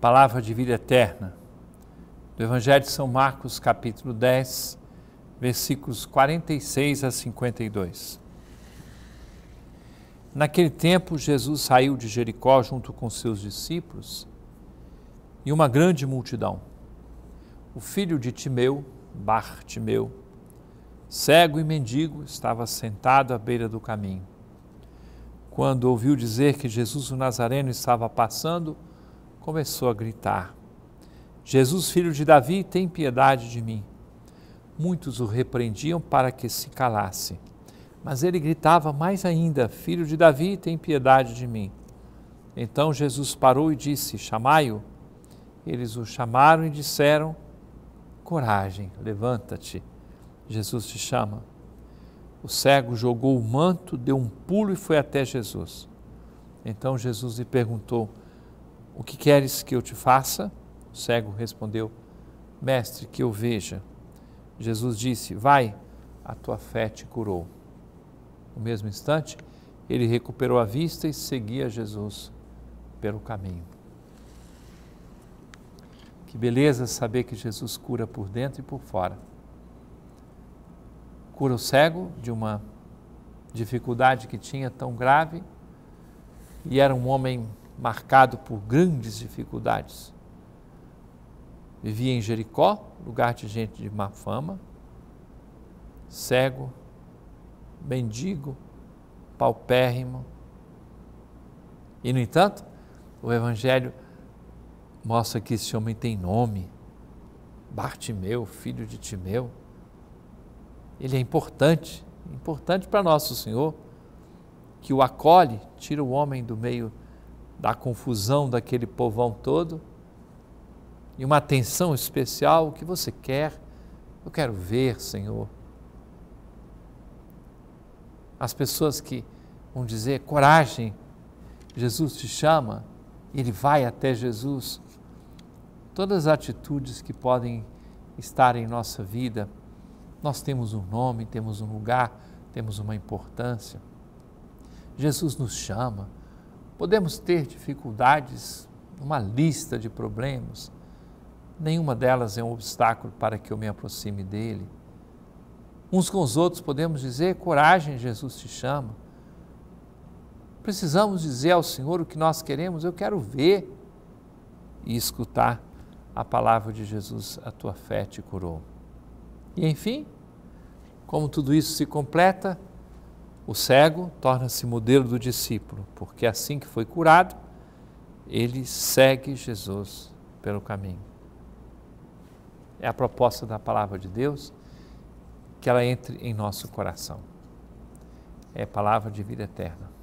Palavra de vida eterna. Do Evangelho de São Marcos, capítulo 10, versículos 46 a 52. Naquele tempo, Jesus saiu de Jericó junto com seus discípulos e uma grande multidão. O filho de Timeu, Bartimeu, cego e mendigo, estava sentado à beira do caminho. Quando ouviu dizer que Jesus o Nazareno estava passando, começou a gritar: Jesus, filho de Davi, tem piedade de mim. Muitos o repreendiam para que se calasse. Mas ele gritava mais ainda: Filho de Davi, tem piedade de mim. Então Jesus parou e disse: Chamai-o. Eles o chamaram e disseram: Coragem, levanta-te. Jesus te chama. O cego jogou o manto, deu um pulo e foi até Jesus. Então Jesus lhe perguntou: o que queres que eu te faça? O cego respondeu: Mestre, que eu veja. Jesus disse: Vai, a tua fé te curou. No mesmo instante, ele recuperou a vista e seguia Jesus pelo caminho. Que beleza saber que Jesus cura por dentro e por fora. Cura o cego de uma dificuldade que tinha tão grave e era um homem marcado por grandes dificuldades. Vivia em Jericó, lugar de gente de má fama, cego, mendigo, paupérrimo. E, no entanto, o Evangelho mostra que esse homem tem nome, Bartimeu, filho de Timeu. Ele é importante, importante para nosso Senhor, que o acolhe, tira o homem do meio da confusão daquele povão todo, e uma atenção especial, o que você quer, eu quero ver, Senhor. As pessoas que vão dizer, coragem, Jesus te chama, ele vai até Jesus. Todas as atitudes que podem estar em nossa vida, nós temos um nome, temos um lugar, temos uma importância. Jesus nos chama, Podemos ter dificuldades, uma lista de problemas, nenhuma delas é um obstáculo para que eu me aproxime dele. Uns com os outros podemos dizer: coragem, Jesus te chama. Precisamos dizer ao Senhor o que nós queremos, eu quero ver e escutar a palavra de Jesus, a tua fé te curou. E enfim, como tudo isso se completa, o cego torna-se modelo do discípulo, porque assim que foi curado, ele segue Jesus pelo caminho. É a proposta da palavra de Deus que ela entre em nosso coração. É palavra de vida eterna.